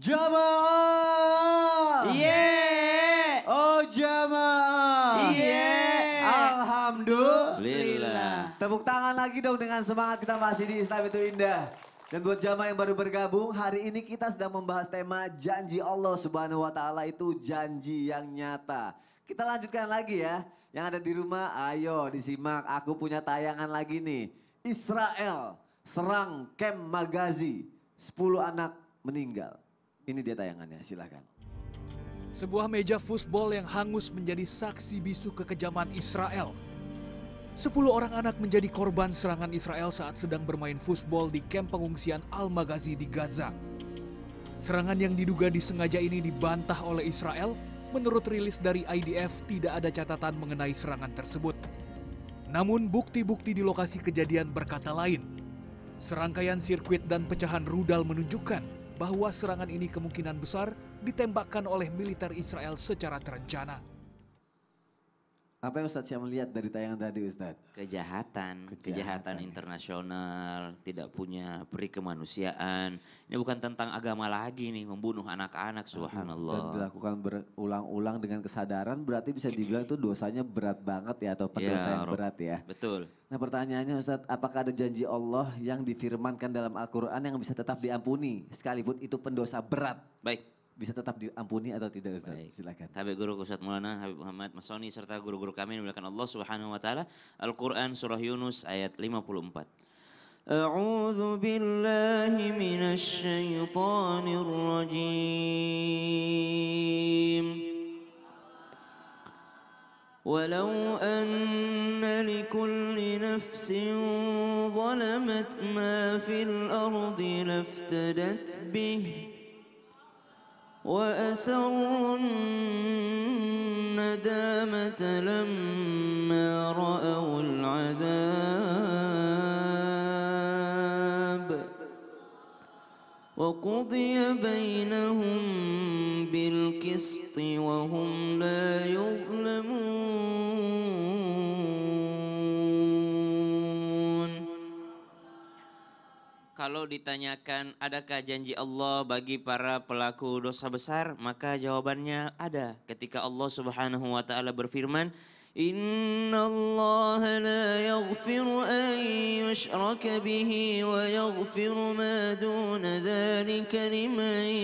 Jamaah. Yeah. Oh jamaah. Yeah. Alhamdulillah. Tepuk tangan lagi dong dengan semangat kita masih di Islam itu indah. Dan buat jamaah yang baru bergabung, hari ini kita sedang membahas tema janji Allah Subhanahu wa taala itu janji yang nyata. Kita lanjutkan lagi ya. Yang ada di rumah, ayo disimak. Aku punya tayangan lagi nih. Israel serang Kem Magazi. 10 anak meninggal. Ini dia tayangannya, silakan. Sebuah meja futsal yang hangus menjadi saksi bisu kekejaman Israel. Sepuluh orang anak menjadi korban serangan Israel saat sedang bermain futsal di kamp pengungsian Al-Maghazi di Gaza. Serangan yang diduga disengaja ini dibantah oleh Israel. Menurut rilis dari IDF, tidak ada catatan mengenai serangan tersebut. Namun bukti-bukti di lokasi kejadian berkata lain. Serangkaian sirkuit dan pecahan rudal menunjukkan bahwa serangan ini kemungkinan besar ditembakkan oleh militer Israel secara terencana. Apa yang Ustadz Syam melihat dari tayangan tadi Ustadz? Kejahatan, kejahatan, kejahatan internasional, tidak punya peri kemanusiaan. Ini bukan tentang agama lagi nih, membunuh anak-anak subhanallah. Dan dilakukan berulang-ulang dengan kesadaran berarti bisa dibilang itu dosanya berat banget ya atau ya, pendosa ya, yang berat ya. Betul. Nah pertanyaannya Ustadz, apakah ada janji Allah yang difirmankan dalam Al-Quran yang bisa tetap diampuni sekalipun itu pendosa berat? Baik, bisa tetap diampuni atau tidak Ustaz? Baik. Silakan. Tabi guru Ustaz Maulana Habib Muhammad Masoni serta guru-guru kami yang dimuliakan Allah Subhanahu wa taala. Al-Qur'an surah Yunus ayat 54. A'udzu billahi من الشيطان الرجيم ولو أن لكل نفس ظلمت ما في الأرض لافتدت به وأسروا الندامة لما رأوا العذاب وقضي بينهم بالقسط وهم لا يظلمون Kalau ditanyakan adakah janji Allah bagi para pelaku dosa besar, maka jawabannya ada. Ketika Allah Subhanahu wa taala berfirman, "Inna la yaghfiru an yushraka bihi wa yaghfiru ma duna dzalika liman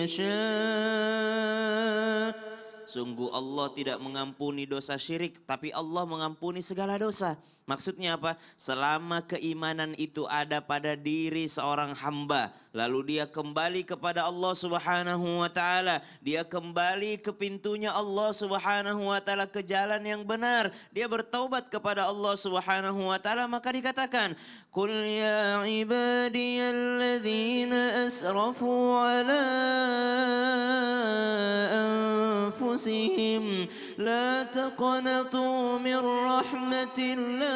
yasha'." Sungguh Allah tidak mengampuni dosa syirik, tapi Allah mengampuni segala dosa. Maksudnya apa? Selama keimanan itu ada pada diri seorang hamba, lalu dia kembali kepada Allah Subhanahu wa taala, dia kembali ke pintunya Allah Subhanahu wa taala ke jalan yang benar, dia bertaubat kepada Allah Subhanahu wa taala, maka dikatakan, "Qul ya ibadiyalladzina asrafu ala anfusihim la taqnatu min rahmatillah"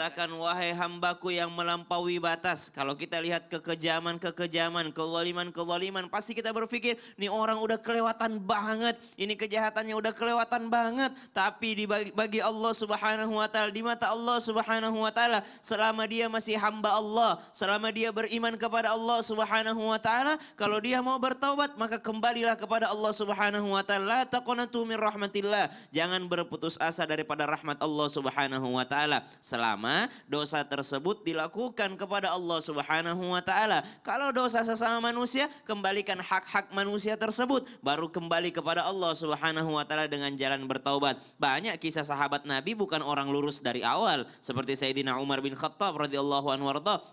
Katakan wahai hambaku yang melampaui batas. Kalau kita lihat kekejaman-kekejaman, kezaliman-kezaliman, pasti kita berpikir, ini orang udah kelewatan banget, ini kejahatannya udah kelewatan banget. Tapi di bagi Allah Subhanahu wa taala, di mata Allah Subhanahu wa taala, selama dia masih hamba Allah, selama dia beriman kepada Allah Subhanahu wa taala, kalau dia mau bertobat maka kembalilah kepada Allah Subhanahu wa taala. Taqanatu min rahmatillah. Jangan berputus asa daripada rahmat Allah Subhanahu wa taala. Selama sesama, dosa tersebut dilakukan kepada Allah Subhanahu wa taala. Kalau dosa sesama manusia, kembalikan hak-hak manusia tersebut baru kembali kepada Allah Subhanahu wa taala dengan jalan bertaubat. Banyak kisah sahabat Nabi bukan orang lurus dari awal, seperti Sayyidina Umar bin Khattab radhiyallahu anhu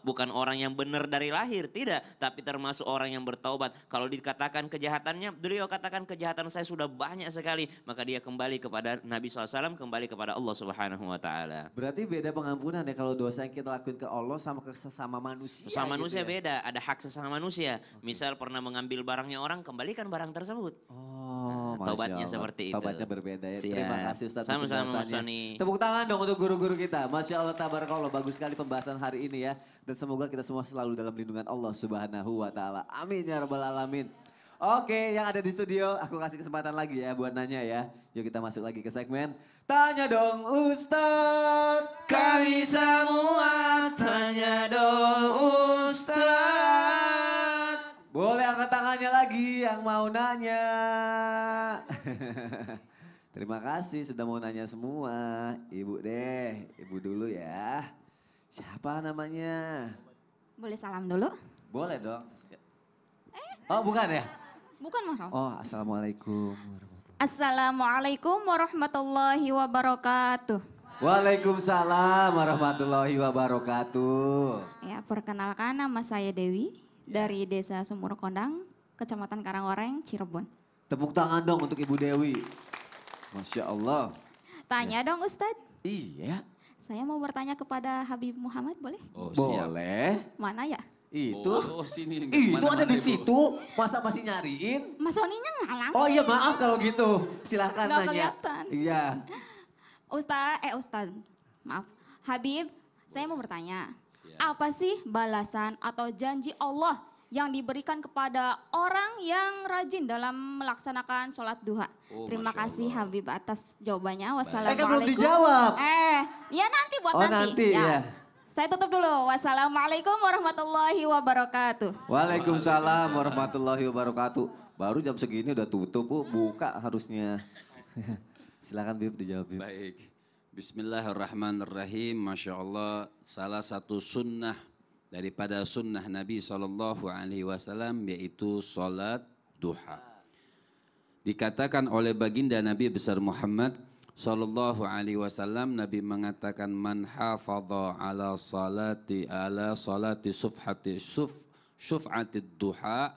bukan orang yang benar dari lahir, tidak, tapi termasuk orang yang bertaubat. Kalau dikatakan kejahatannya, beliau katakan kejahatan saya sudah banyak sekali, maka dia kembali kepada Nabi SAW, kembali kepada Allah Subhanahu wa taala. Berarti beda pengampunan perhimpunan ya kalau dosa yang kita lakuin ke Allah sama ke sesama manusia. Sesama gitu manusia ya? beda, ada hak sesama manusia. Okay. Misal pernah mengambil barangnya orang, kembalikan barang tersebut. Oh, nah, tobatnya seperti itu. Tobatnya berbeda ya. Terima kasih Ustaz. Sama-sama Mas Sony. Tepuk tangan dong untuk guru-guru kita. Masya Allah tabarakallah, bagus sekali pembahasan hari ini ya. Dan semoga kita semua selalu dalam lindungan Allah Subhanahu wa taala. Amin ya rabbal alamin. Oke, yang ada di studio, aku kasih kesempatan lagi ya buat nanya ya. Yuk kita masuk lagi ke segmen. Tanya dong Ustaz. Kami semua tanya dong Ustaz. Boleh angkat tangannya lagi yang mau nanya. Terima kasih sudah mau nanya semua. Ibu deh, ibu dulu ya. Siapa namanya? Boleh salam dulu? Boleh dong. Eh, oh bukan ya? Bukan mahram. Oh, assalamualaikum. Assalamualaikum warahmatullahi wabarakatuh. Waalaikumsalam warahmatullahi wabarakatuh. Ya, perkenalkan nama saya Dewi ya. dari Desa Sumur Kondang, Kecamatan Karangoreng, Cirebon. Tepuk tangan dong untuk Ibu Dewi. Masya Allah. Tanya ya. dong Ustadz. Iya. Saya mau bertanya kepada Habib Muhammad, boleh? Oh, boleh. Mana ya? Itu? Oh, sini. itu ada di situ. Masa masih nyariin? Mas Soninya ngalang. Oh iya maaf kalau gitu. Silakan Nggak nanya. kelihatan. Iya. Ustaz, eh Ustaz, maaf. Habib, saya mau bertanya. Siap. Apa sih balasan atau janji Allah yang diberikan kepada orang yang rajin dalam melaksanakan sholat duha. Oh, Terima kasih Habib atas jawabannya. Wassalamualaikum. Eh, kan belum dijawab. Eh, ya nanti buat oh, nanti. nanti ya. ya. Saya tutup dulu. Wassalamualaikum warahmatullahi wabarakatuh. Waalaikumsalam warahmatullahi wabarakatuh. Baru jam segini udah tutup, Bu. Buka harusnya. Silakan Bib dijawab. Bib. Baik. Bismillahirrahmanirrahim. Masya Allah, salah satu sunnah daripada sunnah Nabi Shallallahu Alaihi Wasallam yaitu sholat duha. Dikatakan oleh baginda Nabi besar Muhammad, Sallallahu alaihi wasallam Nabi mengatakan man hafadha ala salati ala salati sufhati suf syuf'ati duha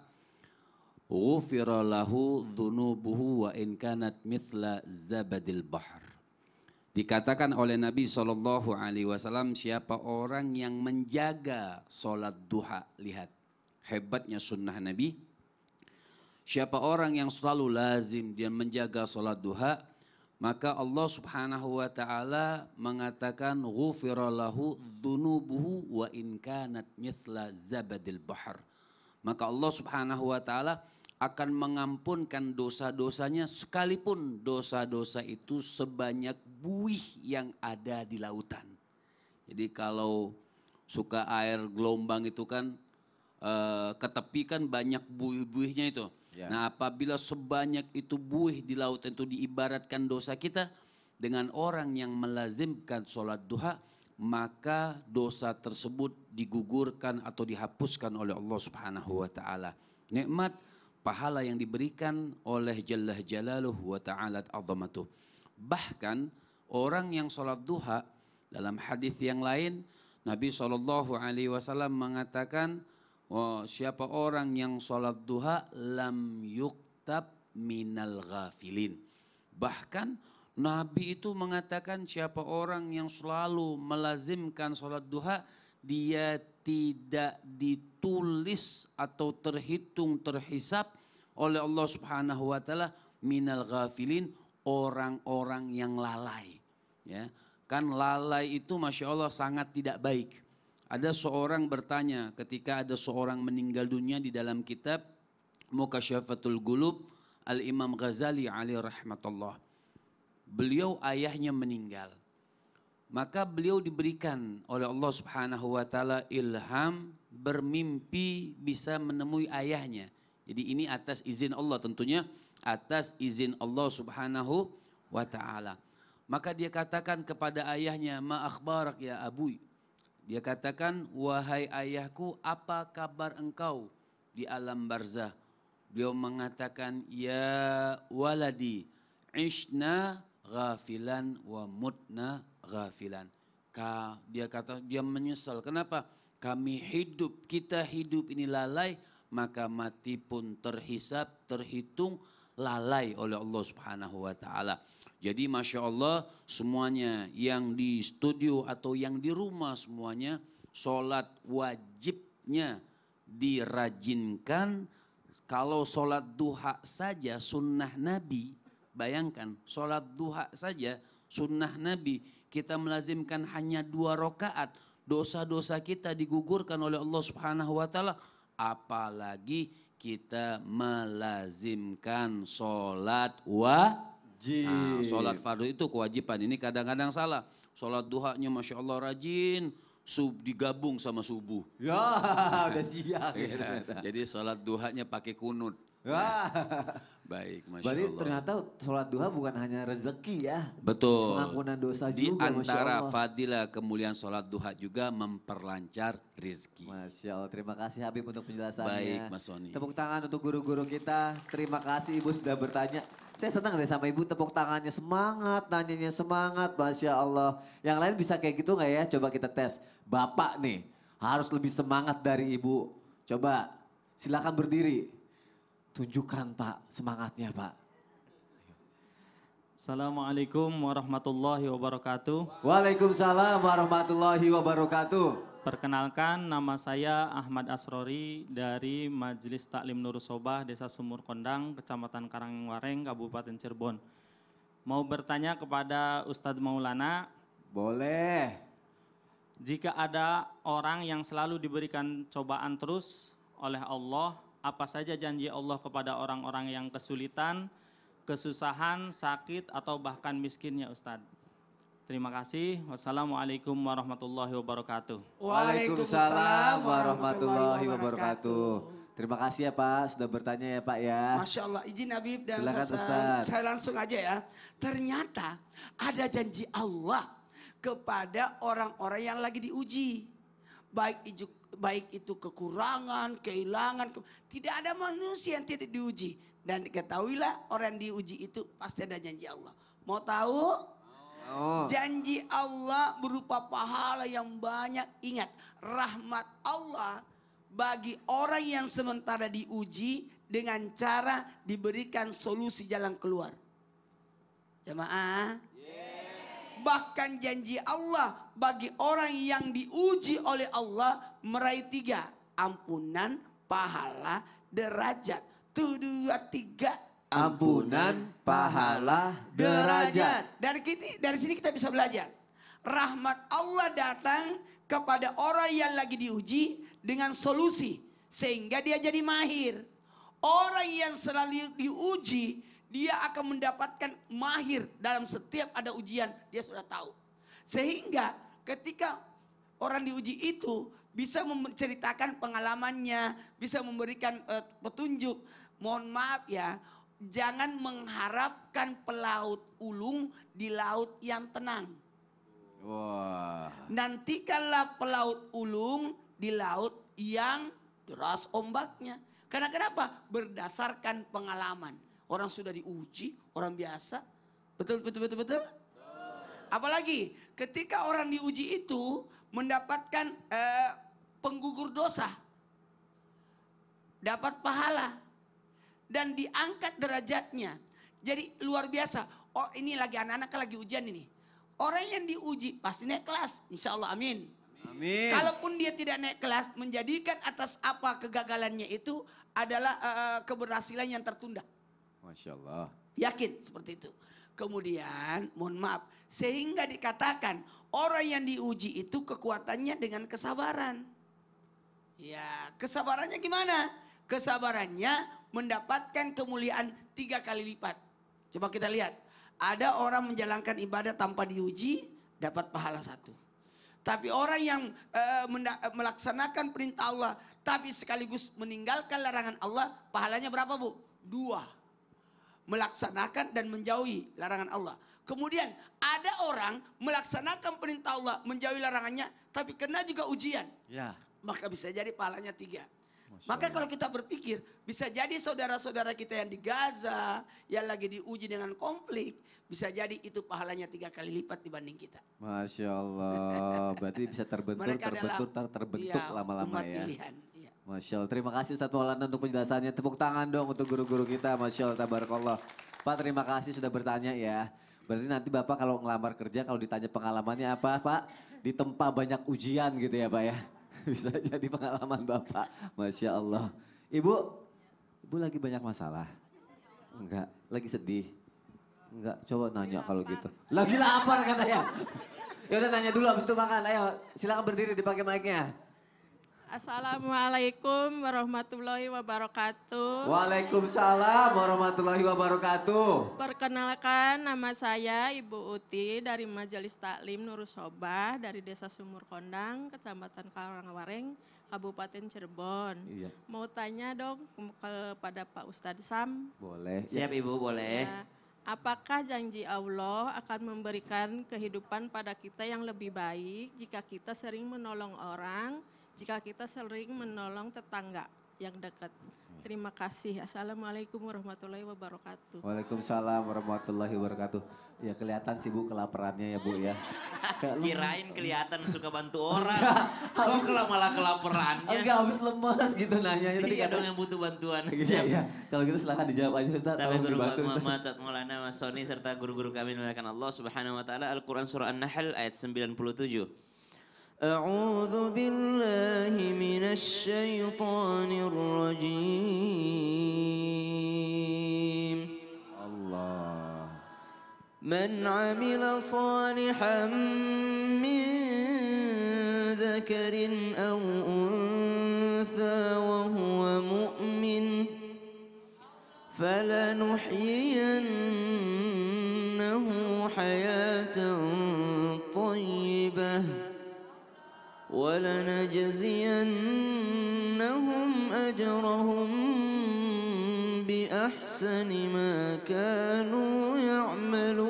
ghufira lahu dhunubuhu wa in kanat mithla zabadil bahr Dikatakan oleh Nabi Shallallahu Alaihi Wasallam siapa orang yang menjaga sholat duha lihat hebatnya sunnah Nabi Siapa orang yang selalu lazim dia menjaga sholat duha maka Allah Subhanahu wa taala mengatakan ghufira dzunubuhu wa in kanat mithla zabadil bahar. Maka Allah Subhanahu wa taala akan mengampunkan dosa-dosanya sekalipun dosa-dosa itu sebanyak buih yang ada di lautan. Jadi kalau suka air gelombang itu kan eh, ketepikan kan banyak buih-buihnya itu. Ya. Nah apabila sebanyak itu buih di laut itu diibaratkan dosa kita dengan orang yang melazimkan sholat duha maka dosa tersebut digugurkan atau dihapuskan oleh Allah Subhanahu wa taala. Nikmat pahala yang diberikan oleh Jallah Jalaluhu wa ta'ala azamatuh. Bahkan orang yang sholat duha dalam hadis yang lain Nabi Shallallahu alaihi wasallam mengatakan oh, siapa orang yang sholat duha lam yuktab minal ghafilin. Bahkan Nabi itu mengatakan siapa orang yang selalu melazimkan sholat duha, dia tidak ditulis atau terhitung terhisap oleh Allah Subhanahu wa taala minal ghafilin orang-orang yang lalai ya kan lalai itu masya Allah sangat tidak baik ada seorang bertanya ketika ada seorang meninggal dunia di dalam kitab Mukasyafatul Gulub Al-Imam Ghazali alaih rahmatullah. Beliau ayahnya meninggal. Maka beliau diberikan oleh Allah subhanahu wa ta'ala ilham bermimpi bisa menemui ayahnya. Jadi ini atas izin Allah tentunya. Atas izin Allah subhanahu wa ta'ala. Maka dia katakan kepada ayahnya, Ma akhbarak ya abuy, dia katakan, wahai ayahku apa kabar engkau di alam barzah? Beliau mengatakan, ya waladi ishna ghafilan wa mutna ghafilan. Dia kata, dia menyesal. Kenapa? Kami hidup, kita hidup ini lalai, maka mati pun terhisap, terhitung lalai oleh Allah Subhanahu wa taala. Jadi Masya Allah semuanya yang di studio atau yang di rumah semuanya sholat wajibnya dirajinkan. Kalau sholat duha saja sunnah Nabi, bayangkan sholat duha saja sunnah Nabi. Kita melazimkan hanya dua rokaat, dosa-dosa kita digugurkan oleh Allah Subhanahu wa Ta'ala. Apalagi kita melazimkan sholat wajib Wajib. Nah, sholat fardu itu kewajiban. Ini kadang-kadang salah. Sholat duhanya Masya Allah rajin, sub digabung sama subuh. Ya, udah siap. ya, jadi sholat duhanya pakai kunut. Ya. Nah, baik, Masya Berarti Allah. ternyata sholat duha bukan hanya rezeki ya. Betul. Pengampunan dosa Di juga, Di antara Fadila fadilah kemuliaan sholat duha juga memperlancar rezeki. Masya Allah, terima kasih Habib untuk penjelasannya. Baik, Mas Soni. Tepuk tangan untuk guru-guru kita. Terima kasih Ibu sudah bertanya. Saya senang deh sama ibu tepuk tangannya semangat, nanyanya semangat, Masya Allah. Yang lain bisa kayak gitu nggak ya? Coba kita tes. Bapak nih harus lebih semangat dari ibu. Coba silakan berdiri. Tunjukkan Pak semangatnya Pak. Assalamualaikum warahmatullahi wabarakatuh. Waalaikumsalam warahmatullahi wabarakatuh. Perkenalkan, nama saya Ahmad Asrori dari Majelis Taklim Nurusobah, Desa Sumur Kondang, Kecamatan Karangwareng, Kabupaten Cirebon. Mau bertanya kepada Ustadz Maulana. Boleh. Jika ada orang yang selalu diberikan cobaan terus oleh Allah, apa saja janji Allah kepada orang-orang yang kesulitan, kesusahan, sakit, atau bahkan miskinnya Ustadz? Terima kasih. Wassalamualaikum warahmatullahi wabarakatuh. Waalaikumsalam warahmatullahi wabarakatuh. Terima kasih ya Pak, sudah bertanya ya Pak ya. Masya Allah, izin Habib dan Silakan, Ustaz. Saya langsung aja ya. Ternyata ada janji Allah kepada orang-orang yang lagi diuji. Baik itu, baik itu kekurangan, kehilangan. Ke... Tidak ada manusia yang tidak diuji. Dan diketahuilah orang yang diuji itu pasti ada janji Allah. Mau tahu? Oh. Janji Allah berupa pahala yang banyak. Ingat, rahmat Allah bagi orang yang sementara diuji dengan cara diberikan solusi jalan keluar. Jemaah. Yeah. Bahkan janji Allah bagi orang yang diuji oleh Allah meraih tiga. Ampunan, pahala, derajat. Tuh dua tiga ampunan, pahala, derajat. Dan kita, dari sini kita bisa belajar. Rahmat Allah datang kepada orang yang lagi diuji dengan solusi. Sehingga dia jadi mahir. Orang yang selalu diuji, dia akan mendapatkan mahir dalam setiap ada ujian. Dia sudah tahu. Sehingga ketika orang diuji itu bisa menceritakan pengalamannya, bisa memberikan uh, petunjuk. Mohon maaf ya, jangan mengharapkan pelaut ulung di laut yang tenang. Wah. Nantikanlah pelaut ulung di laut yang deras ombaknya. Karena kenapa? Berdasarkan pengalaman. Orang sudah diuji, orang biasa. Betul, betul, betul, betul. Apalagi ketika orang diuji itu mendapatkan eh, penggugur dosa. Dapat pahala dan diangkat derajatnya. Jadi luar biasa. Oh ini lagi anak-anak kan lagi ujian ini. Orang yang diuji pasti naik kelas. Insya Allah amin. Amin. Kalaupun dia tidak naik kelas, menjadikan atas apa kegagalannya itu adalah uh, keberhasilan yang tertunda. Masya Allah. Yakin seperti itu. Kemudian, mohon maaf, sehingga dikatakan orang yang diuji itu kekuatannya dengan kesabaran. Ya, kesabarannya gimana? Kesabarannya mendapatkan kemuliaan tiga kali lipat. Coba kita lihat. Ada orang menjalankan ibadah tanpa diuji, dapat pahala satu. Tapi orang yang e, melaksanakan perintah Allah, tapi sekaligus meninggalkan larangan Allah, pahalanya berapa bu? Dua. Melaksanakan dan menjauhi larangan Allah. Kemudian ada orang melaksanakan perintah Allah, menjauhi larangannya, tapi kena juga ujian. Ya. Maka bisa jadi pahalanya tiga. Maka kalau kita berpikir, bisa jadi saudara-saudara kita yang di Gaza, yang lagi diuji dengan konflik, bisa jadi itu pahalanya tiga kali lipat dibanding kita. Masya Allah, berarti bisa terbentur, terbentur, ter terbentuk iya, lama-lama ya. Pilihan. Iya. Masya Allah, terima kasih Ustaz Maulana untuk penjelasannya. Tepuk tangan dong untuk guru-guru kita, Masya Allah, tabarakallah. Pak terima kasih sudah bertanya ya. Berarti nanti Bapak kalau ngelamar kerja, kalau ditanya pengalamannya apa Pak? Ditempa banyak ujian gitu ya Pak ya. bisa jadi pengalaman Bapak. Masya Allah. Ibu, Ibu lagi banyak masalah? Enggak. Lagi sedih? Enggak. Coba nanya kalau gitu. Lagi lapar katanya. Ya udah nanya dulu habis itu makan. Ayo, silakan berdiri dipakai mic-nya. Assalamualaikum warahmatullahi wabarakatuh. Waalaikumsalam warahmatullahi wabarakatuh. Perkenalkan nama saya Ibu Uti dari Majelis Taklim Nurusobah dari Desa Sumur Kondang, Kecamatan Karangawareng, Kabupaten Cirebon. Iya. Mau tanya dong kepada Pak Ustadz Sam. Boleh. Siap Ibu, boleh. Ya. Apakah janji Allah akan memberikan kehidupan pada kita yang lebih baik jika kita sering menolong orang? jika kita sering menolong tetangga yang dekat. Terima kasih. Assalamualaikum warahmatullahi wabarakatuh. Waalaikumsalam warahmatullahi wabarakatuh. Ya kelihatan sih Bu kelaparannya ya Bu ya. Kirain kelihatan suka bantu orang. Kok kalau malah kelaparannya? Enggak habis lemas gitu nanya. Tadi iya dong yang butuh bantuan. Iya, iya. Kalau gitu silahkan dijawab aja Ustaz. Tapi guru dibantu, Muhammad, Ustaz Maulana, Mas Sony serta guru-guru kami melakukan Allah subhanahu wa ta'ala. Al-Quran Surah An-Nahl ayat 97. أعوذ بالله من الشيطان الرجيم الله من عمل صالحا من ذكر أو أنثى وهو مؤمن فلنحيينه ولنجزينهم أجرهم بأحسن ما كانوا يعملون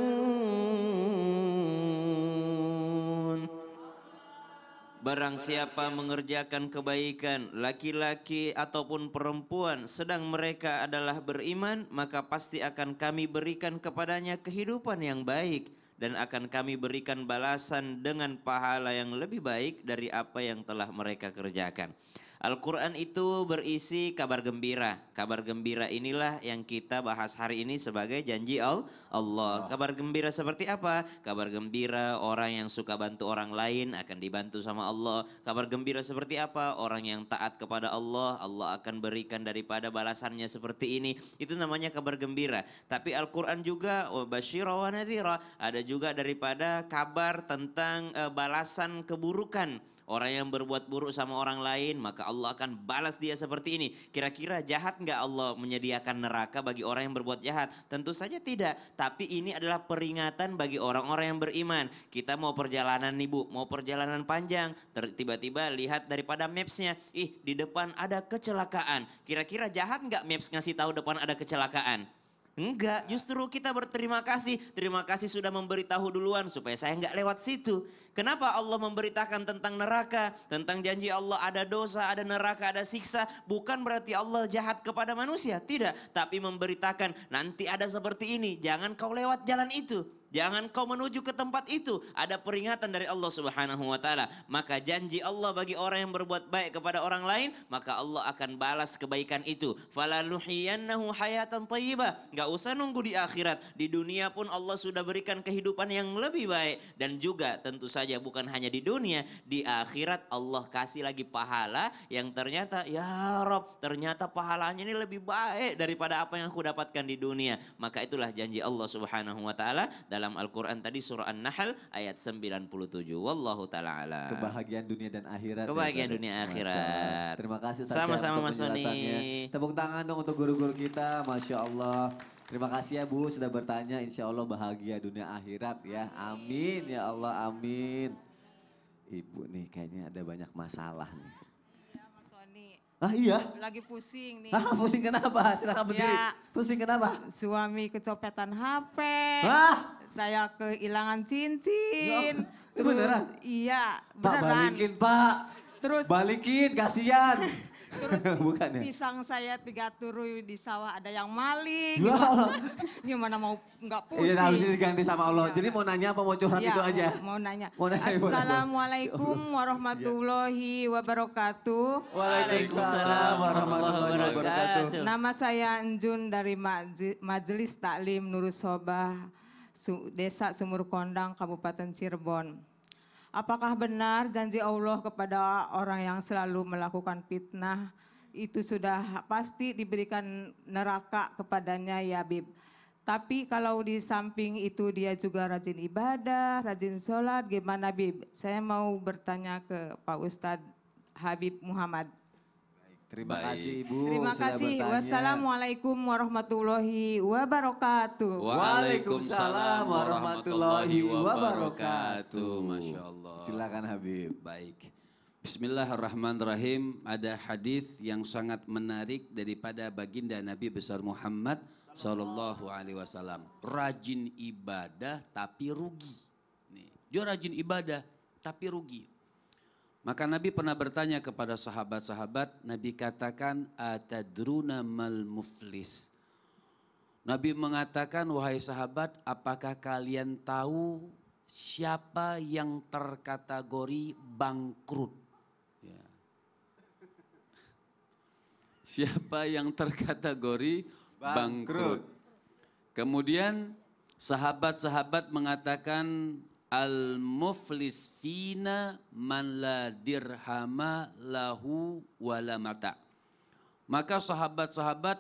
Barang siapa mengerjakan kebaikan laki-laki ataupun perempuan sedang mereka adalah beriman maka pasti akan kami berikan kepadanya kehidupan yang baik dan akan kami berikan balasan dengan pahala yang lebih baik dari apa yang telah mereka kerjakan. Al-Quran itu berisi kabar gembira. Kabar gembira inilah yang kita bahas hari ini sebagai janji Allah. Allah. Kabar gembira seperti apa? Kabar gembira orang yang suka bantu orang lain akan dibantu sama Allah. Kabar gembira seperti apa? Orang yang taat kepada Allah, Allah akan berikan daripada balasannya seperti ini. Itu namanya kabar gembira. Tapi Al-Quran juga, ada juga daripada kabar tentang eh, balasan keburukan Orang yang berbuat buruk sama orang lain, maka Allah akan balas dia seperti ini. Kira-kira jahat nggak Allah menyediakan neraka bagi orang yang berbuat jahat? Tentu saja tidak. Tapi ini adalah peringatan bagi orang-orang yang beriman. Kita mau perjalanan nih bu, mau perjalanan panjang. Tiba-tiba lihat daripada mapsnya, ih di depan ada kecelakaan. Kira-kira jahat nggak maps ngasih tahu depan ada kecelakaan? Enggak, justru kita berterima kasih. Terima kasih sudah memberitahu duluan supaya saya enggak lewat situ. Kenapa Allah memberitakan tentang neraka, tentang janji Allah ada dosa, ada neraka, ada siksa. Bukan berarti Allah jahat kepada manusia, tidak. Tapi memberitakan nanti ada seperti ini, jangan kau lewat jalan itu. Jangan kau menuju ke tempat itu. Ada peringatan dari Allah Subhanahu wa taala. Maka janji Allah bagi orang yang berbuat baik kepada orang lain, maka Allah akan balas kebaikan itu. Falanuhiyannahu hayatan thayyibah. Gak usah nunggu di akhirat. Di dunia pun Allah sudah berikan kehidupan yang lebih baik dan juga tentu saja bukan hanya di dunia, di akhirat Allah kasih lagi pahala yang ternyata ya Rob, ternyata pahalanya ini lebih baik daripada apa yang aku dapatkan di dunia. Maka itulah janji Allah Subhanahu wa taala dalam Al-Quran tadi surah An-Nahl ayat 97. Wallahu ta'ala ala. Kebahagiaan dunia dan akhirat. Ya, Kebahagiaan ya, dunia akhirat. Terima kasih. Sama-sama Mas Soni. Tepuk tangan dong untuk guru-guru kita. Masya Allah. Terima kasih ya Bu sudah bertanya. Insya Allah bahagia dunia akhirat ya. Amin ya Allah amin. Ibu nih kayaknya ada banyak masalah nih. Ah iya? Lagi pusing nih. Ah pusing kenapa? Silahkan berdiri. Ya, pusing kenapa? Suami kecopetan HP. Ah? Saya kehilangan cincin. Oh, itu terus, iya, beneran? Iya, beneran. Pak balikin pak. Terus. Balikin, kasihan. Terus Bukan, ya? pisang saya tiga turu di sawah ada yang maling. Gimana, gimana mau nggak iya, pusing. Iya harus diganti sama Allah. Ya. Jadi mau nanya apa mau curhat ya, itu aja? Mau, nanya. Mau nanya. Assalamualaikum iya. warahmatullahi wabarakatuh. Waalaikumsalam warahmatullahi wabarakatuh. Nama saya Enjun dari Majelis Taklim Nurus Desa Sumur Kondang, Kabupaten Cirebon. Apakah benar janji Allah kepada orang yang selalu melakukan fitnah itu sudah pasti diberikan neraka kepadanya ya Bib. Tapi kalau di samping itu dia juga rajin ibadah, rajin sholat, gimana Bib? Saya mau bertanya ke Pak Ustadz Habib Muhammad. Terima Baik. kasih Ibu. Terima kasih. Bertanya. Wassalamualaikum warahmatullahi wabarakatuh. Waalaikumsalam warahmatullahi wabarakatuh. Masya Allah. Silakan Habib. Baik. Bismillahirrahmanirrahim. Ada hadis yang sangat menarik daripada baginda Nabi besar Muhammad Shallallahu Alaihi Wasallam. Rajin ibadah tapi rugi. Nih, dia rajin ibadah tapi rugi. Maka Nabi pernah bertanya kepada sahabat-sahabat, Nabi katakan, Atadruna mal muflis. Nabi mengatakan, wahai sahabat, apakah kalian tahu siapa yang terkategori bangkrut? Ya. Siapa yang terkategori bangkrut? bangkrut. Kemudian sahabat-sahabat mengatakan, al muflis fina man la dirhama lahu wala mata. Maka sahabat-sahabat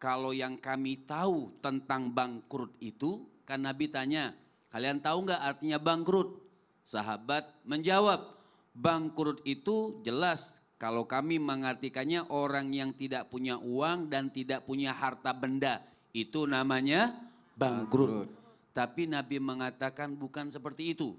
kalau yang kami tahu tentang bangkrut itu kan Nabi tanya, kalian tahu nggak artinya bangkrut? Sahabat menjawab, bangkrut itu jelas kalau kami mengartikannya orang yang tidak punya uang dan tidak punya harta benda itu namanya bangkrut. bangkrut. Tapi Nabi mengatakan bukan seperti itu.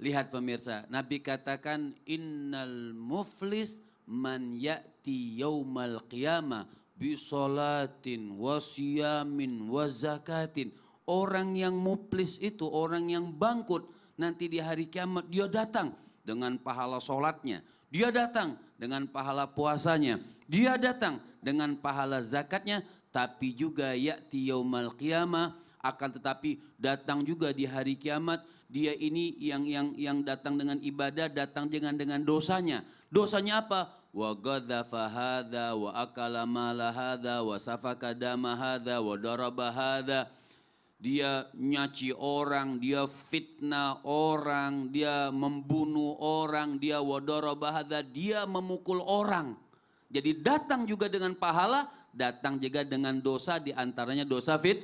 Lihat pemirsa, Nabi katakan innal muflis man ya'ti yaumal qiyamah bi salatin wa siyamin wa zakatin. Orang yang muflis itu orang yang bangkut. nanti di hari kiamat dia datang dengan pahala solatnya. Dia datang dengan pahala puasanya. Dia datang dengan pahala zakatnya. Tapi juga ya'ti yaumal qiyamah akan tetapi datang juga di hari kiamat dia ini yang yang yang datang dengan ibadah datang dengan dengan dosanya dosanya apa wa gadzafa hadza wa akala mala hadza wa safaka dama hadza wa daraba hadza dia nyaci orang, dia fitnah orang, dia membunuh orang, dia wadoro bahada, dia memukul orang. Jadi datang juga dengan pahala, datang juga dengan dosa, diantaranya dosa fit,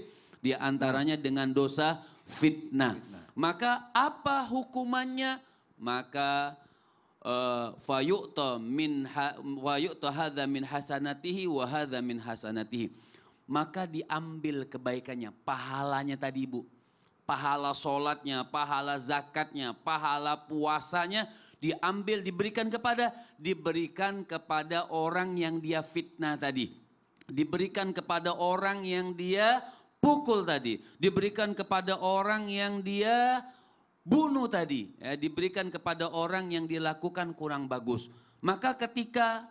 di antaranya dengan dosa fitnah. Maka apa hukumannya? Maka eh, fayu'ta min fayu'ta hadza min hasanatihi wa hadza min hasanatihi. Maka diambil kebaikannya, pahalanya tadi Ibu. Pahala solatnya, pahala zakatnya, pahala puasanya diambil diberikan kepada diberikan kepada orang yang dia fitnah tadi. Diberikan kepada orang yang dia pukul tadi, diberikan kepada orang yang dia bunuh tadi, ya, diberikan kepada orang yang dilakukan kurang bagus. Maka ketika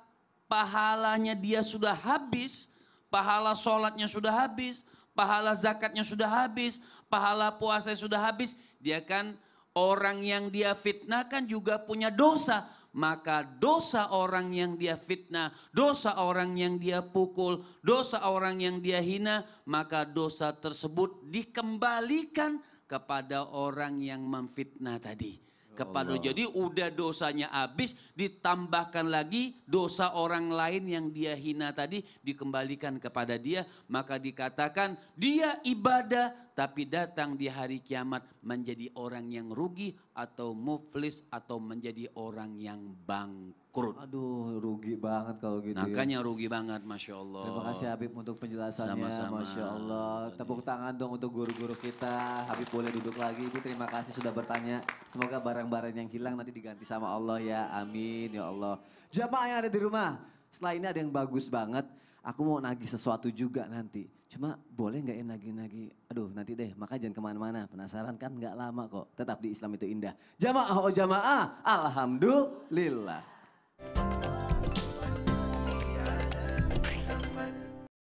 pahalanya dia sudah habis, pahala sholatnya sudah habis, pahala zakatnya sudah habis, pahala puasa sudah habis, dia kan orang yang dia fitnahkan juga punya dosa maka dosa orang yang dia fitnah, dosa orang yang dia pukul, dosa orang yang dia hina, maka dosa tersebut dikembalikan kepada orang yang memfitnah tadi. Kepada Allah. jadi udah dosanya habis, ditambahkan lagi dosa orang lain yang dia hina tadi dikembalikan kepada dia, maka dikatakan dia ibadah tapi datang di hari kiamat menjadi orang yang rugi atau muflis atau menjadi orang yang bangkrut. Aduh, rugi banget kalau gitu. Ya. Makanya ya. rugi banget, masya Allah. Terima kasih Habib untuk penjelasannya, Sama-sama. masya Allah. sama Tepuk tangan dong untuk guru-guru kita. Habib boleh duduk lagi. Ibu terima kasih sudah bertanya. Semoga barang-barang yang hilang nanti diganti sama Allah ya. Amin ya Allah. Jamaah yang ada di rumah, setelah ini ada yang bagus banget aku mau nagih sesuatu juga nanti. Cuma boleh nggak ya nagih-nagih? Aduh nanti deh, maka jangan kemana-mana. Penasaran kan nggak lama kok. Tetap di Islam itu indah. Jamaah oh jamaah, Alhamdulillah.